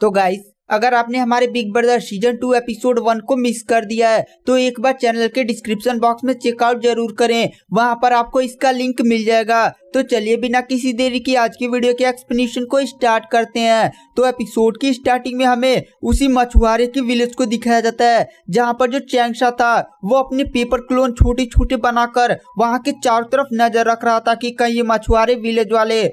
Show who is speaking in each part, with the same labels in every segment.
Speaker 1: तो गाइस अगर आपने हमारे Big Brother season two episode one को मिस कर दिया है तो एक बार चैनल के डिस्क्रिप्शन बॉक्स में चेकआउट जरूर करें वहां पर आपको इसका लिंक मिल जाएगा तो चलिए बिना किसी देरी की आज की वीडियो के एक्सप्लेनेशन को स्टार्ट करते हैं तो एपिसोड की स्टार्टिंग में हमें उसी मछुआरे की विलेज को दिखाया जाता है जहाँ पर जो चैंगशा था वो अपने पेपर क्लोन छोटे छोटे बनाकर वहाँ के चारों तरफ नजर रख रहा था की कहीं ये मछुआरे विलेज वाले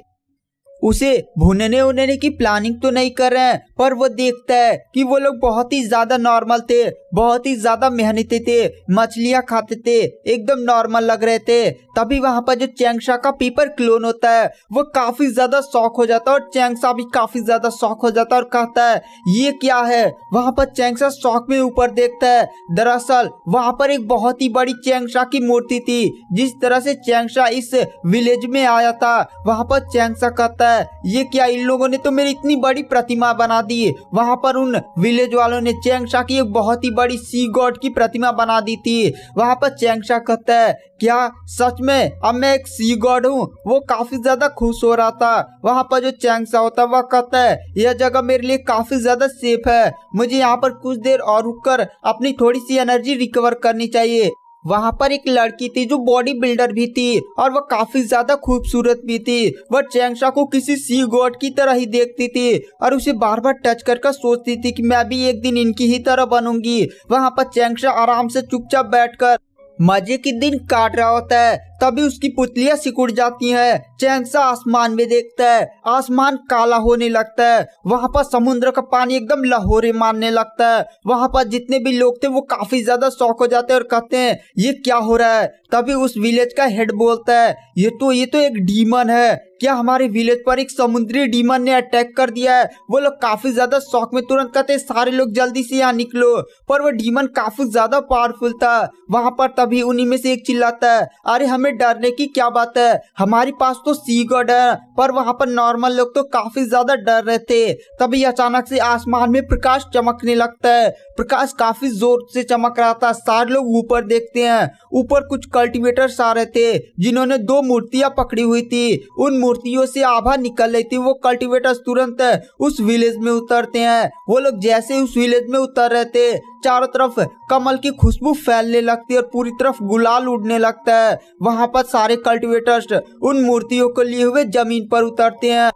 Speaker 1: उसे भुनने उनने की प्लानिंग तो नहीं कर रहे हैं पर वो देखता है कि वो लोग बहुत ही ज्यादा नॉर्मल थे बहुत ही ज्यादा मेहनती थे मछलियाँ खाते थे एकदम नॉर्मल लग रहे थे तभी वहाँ पर जो चैंगशा का पेपर क्लोन होता है वो काफी ज्यादा शौक हो जाता है और चैंगशा भी काफी ज्यादा शौक हो जाता है और कहता है ये क्या है वहाँ पर चैंगशा शौक में ऊपर देखता है दरअसल वहाँ पर एक बहुत ही बड़ी चैंगशा की मूर्ति थी जिस तरह से चैंगशा इस विलेज में आया था वहाँ पर चैंगशा कहता है ये क्या इन लोगों ने तो मेरी इतनी बड़ी प्रतिमा बना दी वहाँ पर उन विलेज वालों ने चैंगशा की एक बहुत ही बड़ी सी गॉड की प्रतिमा बना दी थी वहां पर चैंगशा कहता है क्या सच में अब मैं एक सी गॉड हूँ वो काफी ज्यादा खुश हो रहा था वहां पर जो चैंगशा होता है वह कहता है यह जगह मेरे लिए काफी ज्यादा सेफ है मुझे यहाँ पर कुछ देर और रुक कर अपनी थोड़ी सी एनर्जी रिकवर करनी चाहिए वहाँ पर एक लड़की थी जो बॉडी बिल्डर भी थी और वह काफी ज्यादा खूबसूरत भी थी वह चैंगशा को किसी सी गॉड की तरह ही देखती थी और उसे बार बार टच कर कर सोचती थी कि मैं भी एक दिन इनकी ही तरह बनूंगी वहाँ पर चैंगशा आराम से चुपचाप बैठकर मजे के दिन काट रहा होता है तभी उसकी पुतलियां सिकुड़ जाती हैं चैंसा आसमान में देखता है आसमान काला होने लगता है वहाँ पर समुद्र का पानी एकदम लहोरे मारने लगता है वहाँ पर जितने भी लोग थे वो काफी ज्यादा शौक हो जाते हैं और कहते हैं ये क्या हो रहा है तभी उस विलेज का हेड बोलता है ये तो ये तो एक डीमन है क्या हमारे विलेज पर एक समुद्री डीमन ने अटैक कर दिया है वो लोग काफी ज्यादा शौक में तुरंत कहते सारे लोग जल्दी से यहाँ निकलो पर वो डीमन काफी ज्यादा पावरफुल था वहां पर तभी उन्हीं में से एक चिल्लाता है अरे हमें डरने की क्या बात है हमारे पास तो सी गॉड है पर वहाँ पर नॉर्मल लोग तो काफी ज्यादा डर रहे थे तभी अचानक से आसमान में प्रकाश चमकने लगता है प्रकाश काफी जोर से चमक रहा था सारे लोग ऊपर देखते हैं ऊपर कुछ कल्टीवेटर्स आ रहे थे जिन्होंने दो मूर्तियां पकड़ी हुई थी उन मूर्तियों से आभा निकल रही थी वो कल्टीवेटर्स तुरंत उस विलेज में उतरते हैं वो लोग जैसे उस विलेज में उतर रहे थे चारों तरफ कमल की खुशबू फैलने लगती है और पूरी तरफ गुलाल उड़ने लगता है वहां पर सारे कल्टिवेटर्स उन मूर्तियों को लिए हुए जमीन पर उतरते हैं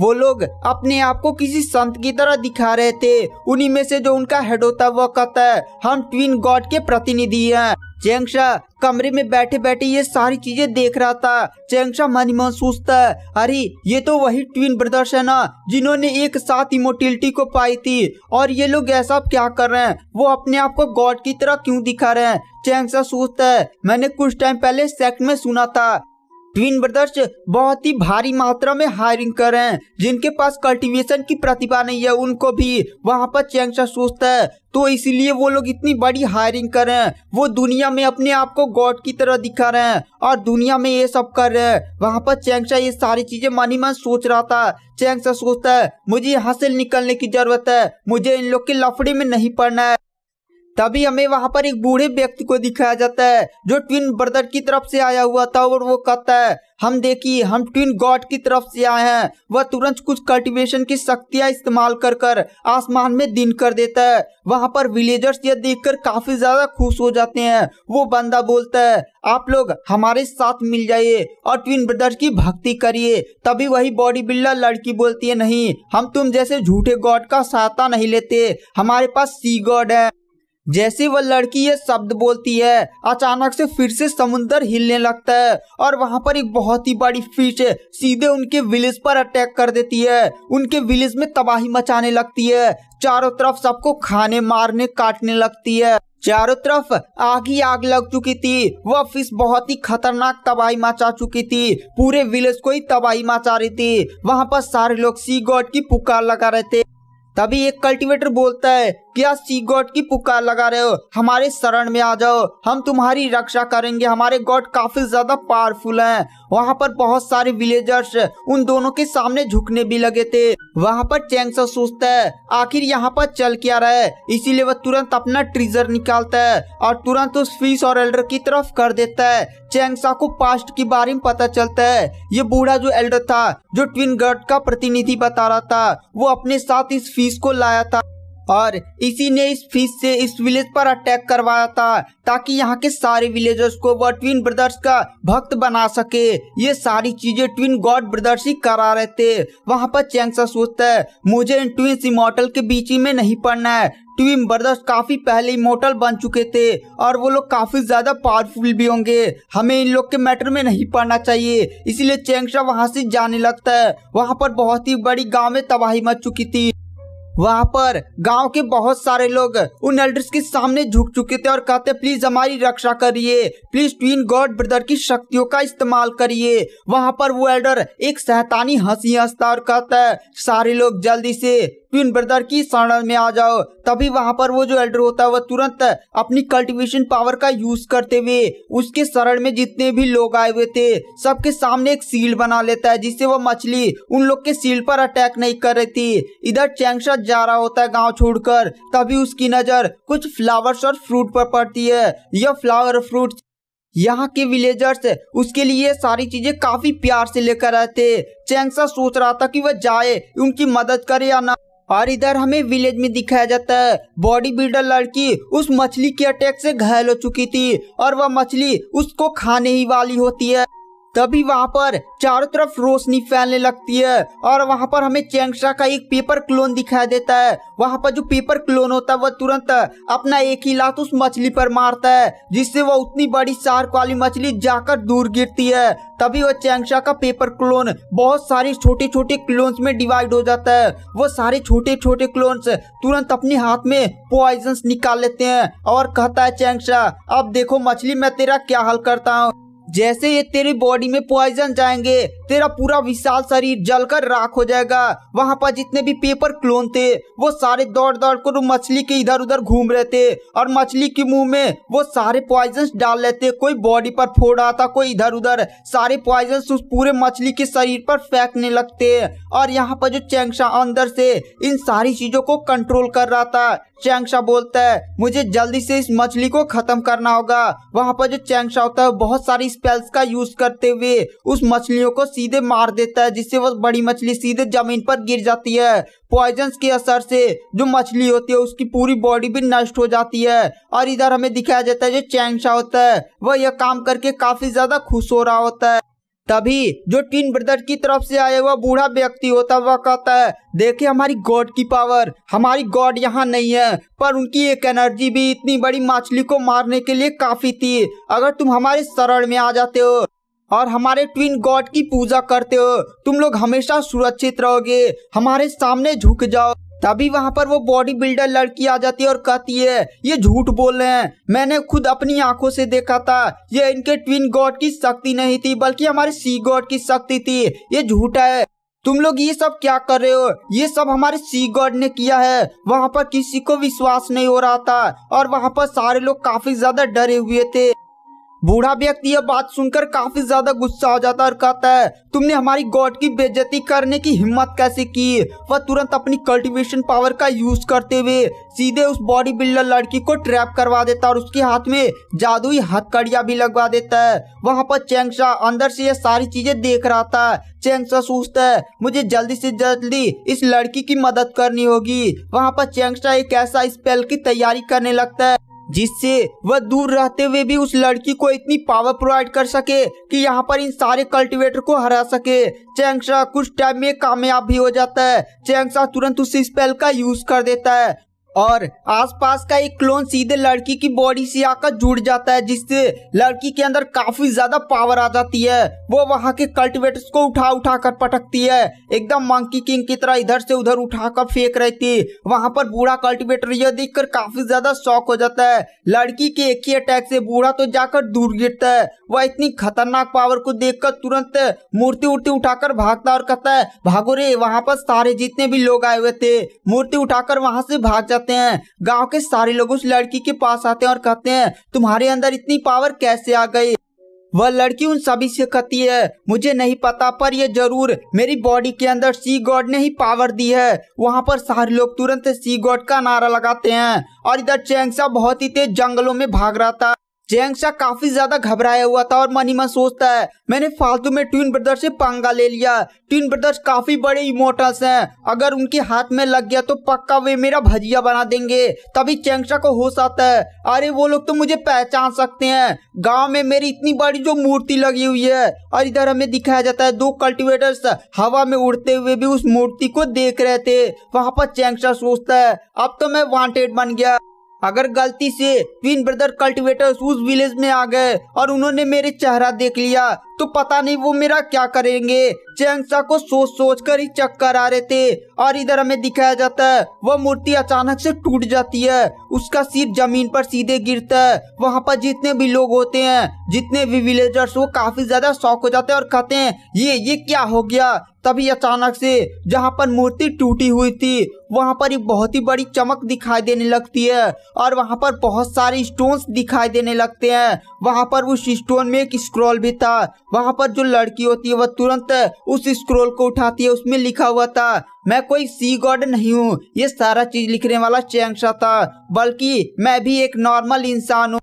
Speaker 1: वो लोग अपने आप को किसी संत की तरह दिखा रहे थे उन्हीं में से जो उनका हेड होता वो कहता है हम ट्विन गॉड के प्रतिनिधि हैं चेंगशा कमरे में बैठे बैठे ये सारी चीजें देख रहा था चेंगशा मन मन सोचता है अरे ये तो वही ट्विन ब्रदर्स है ना जिन्होंने एक साथ इमोटिलिटी को पाई थी और ये लोग ऐसा क्या कर रहे हैं वो अपने आप को गॉड की तरह क्यों दिखा रहे हैं चेंगशा सोचता है मैंने कुछ टाइम पहले सेक्ट में सुना था ट्विन ब्रदर्स बहुत ही भारी मात्रा में हायरिंग कर रहे हैं जिनके पास कल्टीवेशन की प्रतिभा नहीं है उनको भी वहाँ पर चैंगसा सोचता है तो इसीलिए वो लोग इतनी बड़ी हायरिंग कर रहे हैं वो दुनिया में अपने आप को गॉड की तरह दिखा रहे हैं और दुनिया में ये सब कर रहे हैं वहाँ पर चैंगसा ये सारी चीजें मन ही मन सोच रहा था चैंगसा सोचता है मुझे यहाँ से निकलने की जरूरत है मुझे इन लोग के लफड़े में नहीं पड़ना है तभी हमें वहाँ पर एक बूढ़े व्यक्ति को दिखाया जाता है जो ट्विन ब्रदर की तरफ से आया हुआ था और वो कहता है हम देखिए हम ट्विन गॉड की तरफ से आए हैं वह तुरंत कुछ कल्टीवेशन की शक्तियां इस्तेमाल कर कर आसमान में दिन कर देता है वहाँ पर विलेजर्स यह देखकर काफी ज्यादा खुश हो जाते हैं वो बंदा बोलता है आप लोग हमारे साथ मिल जाइए और ट्विन ब्रदर्स की भक्ति करिए तभी वही बॉडी बिल्डर लड़की बोलती है नहीं हम तुम जैसे झूठे गॉड का सहायता नहीं लेते हमारे पास सी गॉड है जैसे वह लड़की ये शब्द बोलती है अचानक से फिर से समुंदर हिलने लगता है और वहां पर एक बहुत ही बड़ी फिश सीधे उनके विलेज पर अटैक कर देती है उनके विलेज में तबाही मचाने लगती है चारों तरफ सबको खाने मारने काटने लगती है चारों तरफ आग ही आग लग चुकी थी वह फिश बहुत ही खतरनाक तबाही मचा चुकी थी पूरे विलेज को ही तबाही मचा रही थी वहां पर सारे लोग सी गॉड की पुकार लगा रहे थे तभी एक कल्टीवेटर बोलता है क्या सी गॉड की पुकार लगा रहे हो हमारे शरण में आ जाओ हम तुम्हारी रक्षा करेंगे हमारे गॉड काफी ज्यादा पावरफुल हैं वहाँ पर बहुत सारे विलेजर्स उन दोनों के सामने झुकने भी लगे थे वहाँ पर चैंग सोचता है आखिर यहाँ पर चल क्या रहा है इसीलिए वह तुरंत अपना ट्रीजर निकालता है और तुरंत उस फीस और एल्डर की तरफ कर देता है चैंगसा को पास्ट के बारे में पता चलता है ये बूढ़ा जो एल्डर था जो ट्विन गर्ड का प्रतिनिधि बता रहा था वो अपने साथ इस फीस को लाया था और इसी ने इस फिश से इस विलेज पर अटैक करवाया था ताकि यहाँ के सारे विलेजर्स को वह ट्विन ब्रदर्स का भक्त बना सके ये सारी चीजें ट्विन गॉड ब्रदर्स ही करा रहे थे वहाँ पर चैंसा सोचता है मुझे इन ट्विन इमोटल के बीच में नहीं पड़ना है ट्विन ब्रदर्स काफी पहले इमोटल बन चुके थे और वो लोग काफी ज्यादा पावरफुल भी होंगे हमें इन लोग के मैटर में नहीं पड़ना चाहिए इसीलिए चेंगशा वहाँ से जाने लगता है वहाँ पर बहुत ही बड़ी गाँव में तबाही मच चुकी थी वहाँ पर गांव के बहुत सारे लोग उन एल्डर्स के सामने झुक चुके थे और कहते प्लीज हमारी रक्षा करिए प्लीज ट्वीन गॉड ब्रदर की शक्तियों का इस्तेमाल करिए वहाँ पर वो एल्डर एक सहतानी हंसी हंसता और कहता है सारे लोग जल्दी से ट्विन ब्रदर की शरण में आ जाओ तभी वहाँ पर वो जो एल्डर होता है वह तुरंत अपनी कल्टिवेशन पावर का यूज करते हुए उसके शरण में जितने भी लोग आए हुए थे सबके सामने एक सील बना लेता है जिससे वह मछली उन लोग के सील पर अटैक नहीं कर रही थी इधर चैंगशा जा रहा होता है गाँव छोड़कर तभी उसकी नजर कुछ फ्लावर्स और फ्रूट पर पड़ती है यह फ्लावर फ्रूट यहाँ के विलेजर्स उसके लिए सारी चीजें काफी प्यार से लेकर आए थे चैंगसा सोच रहा था कि वह जाए उनकी मदद करे या ना और इधर हमें विलेज में दिखाया जाता है बॉडी बिल्डर लड़की उस मछली के अटैक से घायल हो चुकी थी और वह मछली उसको खाने ही वाली होती है तभी वहाँ पर चारों तरफ रोशनी फैलने लगती है और वहाँ पर हमें चैंगशा का एक पेपर क्लोन दिखाई देता है वहाँ पर जो पेपर क्लोन होता है वह तुरंत अपना एक ही लात उस मछली पर मारता है जिससे वह उतनी बड़ी शार्क वाली मछली जाकर दूर गिरती है तभी वह चैंगशा का पेपर क्लोन बहुत सारे छोटे छोटे क्लोन्स में डिवाइड हो जाता है वो सारे छोटे छोटे क्लोन्स तुरंत अपने हाथ में पॉइजन निकाल लेते हैं और कहता है चैंगशा अब देखो मछली मैं तेरा क्या हल करता हूँ जैसे ये तेरी बॉडी में पॉइजन जाएंगे तेरा पूरा विशाल शरीर जलकर राख हो जाएगा वहाँ पर जितने भी पेपर क्लोन थे वो सारे दौड़ दौड़ कर मछली के इधर उधर घूम रहे थे और मछली के मुंह में वो सारे पॉइजन डाल लेते कोई बॉडी पर फोड़ रहा था कोई इधर उधर सारे पॉइजन उस पूरे मछली के शरीर पर फेंकने लगते और यहाँ पर जो चैंगशा अंदर से इन सारी चीजों को कंट्रोल कर रहा था चैंगशा बोलता है मुझे जल्दी से इस मछली को खत्म करना होगा वहाँ पर जो चैंगशा होता है बहुत सारी स्पेल्स का यूज करते हुए उस मछलियों को सीधे मार देता है जिससे वो बड़ी मछली सीधे जमीन पर गिर जाती है पॉइजन के असर से जो मछली होती है उसकी पूरी बॉडी भी नष्ट हो जाती है और इधर हमें दिखाया जाता है जो चैंगशा होता है वह यह काम करके काफी ज्यादा खुश हो रहा होता है तभी जो टीन ब्रदर की तरफ से आया हुआ बूढ़ा व्यक्ति होता वह कहता है देखे हमारी गॉड की पावर हमारी गॉड यहाँ नहीं है पर उनकी एक एनर्जी भी इतनी बड़ी मछली को मारने के लिए काफी थी अगर तुम हमारे शरण में आ जाते हो और हमारे ट्विन गॉड की पूजा करते हो तुम लोग हमेशा सुरक्षित रहोगे हमारे सामने झुक जाओ तभी वहां पर वो बॉडी बिल्डर लड़की आ जाती है और कहती है ये झूठ बोल रहे हैं मैंने खुद अपनी आंखों से देखा था ये इनके ट्विन गॉड की शक्ति नहीं थी बल्कि हमारे सी गॉड की शक्ति थी ये झूठ है तुम लोग ये सब क्या कर रहे हो ये सब हमारे सी गॉड ने किया है वहाँ पर किसी को विश्वास नहीं हो रहा था और वहाँ पर सारे लोग काफी ज्यादा डरे हुए थे बूढ़ा व्यक्ति यह बात सुनकर काफी ज्यादा गुस्सा हो जाता है और कहता है तुमने हमारी गॉड की बेजती करने की हिम्मत कैसे की वह तुरंत अपनी कल्टीवेशन पावर का यूज करते हुए सीधे उस बॉडी बिल्डर लड़की को ट्रैप करवा देता और उसके हाथ में जादुई हथकड़िया भी लगवा देता है वहाँ पर चेंगशा अंदर से यह सारी चीजें देख रहा था चेंगशा सोचता है मुझे जल्दी से जल्दी इस लड़की की मदद करनी होगी वहाँ पर चेंगशा एक ऐसा स्पेल की तैयारी करने लगता है जिससे वह दूर रहते हुए भी उस लड़की को इतनी पावर प्रोवाइड कर सके कि यहाँ पर इन सारे कल्टीवेटर को हरा सके चैंगशाह कुछ टाइम में कामयाब भी हो जाता है चैंगशाह तुरंत उस स्पेल का यूज कर देता है और आसपास का एक क्लोन सीधे लड़की की बॉडी से आकर जुड़ जाता है जिससे लड़की के अंदर काफी ज्यादा पावर आ जाती है वो वहां के कल्टिवेटर्स को उठा उठा कर पटकती है एकदम मंकी किंग की तरह इधर से उधर उठा कर फेंक रही थी वहां पर बूढ़ा कल्टिवेटर यह देखकर काफी ज्यादा शौक हो जाता है लड़की के एक ही अटैक से बूढ़ा तो जाकर दूर गिरता है वह इतनी खतरनाक पावर को देखकर तुरंत मूर्ति उर्ति उठाकर भागता और कहता है भागो रे वहां पर सारे जितने भी लोग आए हुए थे मूर्ति उठाकर वहां से भाग जाता जाते हैं गांव के सारे लोग उस लड़की के पास आते हैं और कहते हैं तुम्हारे अंदर इतनी पावर कैसे आ गई वह लड़की उन सभी से कहती है मुझे नहीं पता पर यह जरूर मेरी बॉडी के अंदर सी गॉड ने ही पावर दी है वहाँ पर सारे लोग तुरंत सी गॉड का नारा लगाते हैं और इधर चैंगसा बहुत ही तेज जंगलों में भाग रहा था जैंग शाह काफी ज्यादा घबराया हुआ था और मनीमा सोचता है मैंने फालतू में ट्विन ब्रदर्स से पंगा ले लिया ट्विन ब्रदर्स काफी बड़े इमोटल्स हैं अगर उनके हाथ में लग गया तो पक्का वे मेरा भजिया बना देंगे तभी चैंगशा को होश आता है अरे वो लोग तो मुझे पहचान सकते हैं गाँव में मेरी इतनी बड़ी जो मूर्ति लगी हुई है और इधर हमें दिखाया जाता है दो कल्टिवेटर्स हवा में उड़ते हुए भी उस मूर्ति को देख रहे थे वहां पर चैंगशा सोचता है अब तो मैं वांटेड बन गया अगर गलती से ट्विन ब्रदर कल्टीवेटर उस विलेज में आ गए और उन्होंने मेरे चेहरा देख लिया तो पता नहीं वो मेरा क्या करेंगे चेंगसा को सोच सोच कर ही चक्कर आ रहे थे और इधर हमें दिखाया जाता है वह मूर्ति अचानक से टूट जाती है उसका सिर जमीन पर सीधे गिरता है वहाँ पर जितने भी लोग होते हैं जितने भी विलेजर्स वो काफी ज्यादा शौक हो जाते हैं और कहते हैं ये ये क्या हो गया तभी अचानक से जहाँ पर मूर्ति टूटी हुई थी वहाँ पर एक बहुत ही बड़ी चमक दिखाई देने लगती है और वहाँ पर बहुत सारे स्टोन्स दिखाई देने लगते हैं वहाँ पर उस स्टोन में एक स्क्रॉल भी था वहाँ पर जो लड़की होती है वह तुरंत उस स्क्रोल को उठाती है उसमें लिखा हुआ था मैं कोई सी गॉड नहीं हूँ ये सारा चीज लिखने वाला चैंगशा था बल्कि मैं भी एक नॉर्मल इंसान हूँ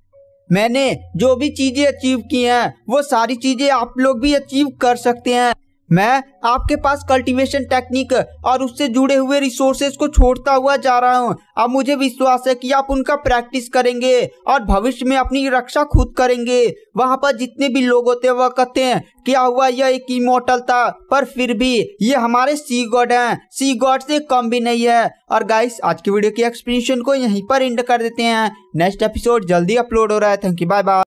Speaker 1: मैंने जो भी चीजें अचीव की हैं वो सारी चीजें आप लोग भी अचीव कर सकते हैं मैं आपके पास कल्टीवेशन टेक्निक और उससे जुड़े हुए रिसोर्सेज को छोड़ता हुआ जा रहा हूँ अब मुझे विश्वास है कि आप उनका प्रैक्टिस करेंगे और भविष्य में अपनी रक्षा खुद करेंगे वहाँ पर जितने भी लोग होते हैं वह कहते हैं क्या हुआ यह एक इमोटल था पर फिर भी ये हमारे सी गॉड हैं सी गॉड से कम भी नहीं है और गाइस आज की वीडियो की एक्सप्लेनेशन को यहीं पर एंड कर देते हैं नेक्स्ट एपिसोड जल्दी अपलोड हो रहा है थैंक यू बाय बाय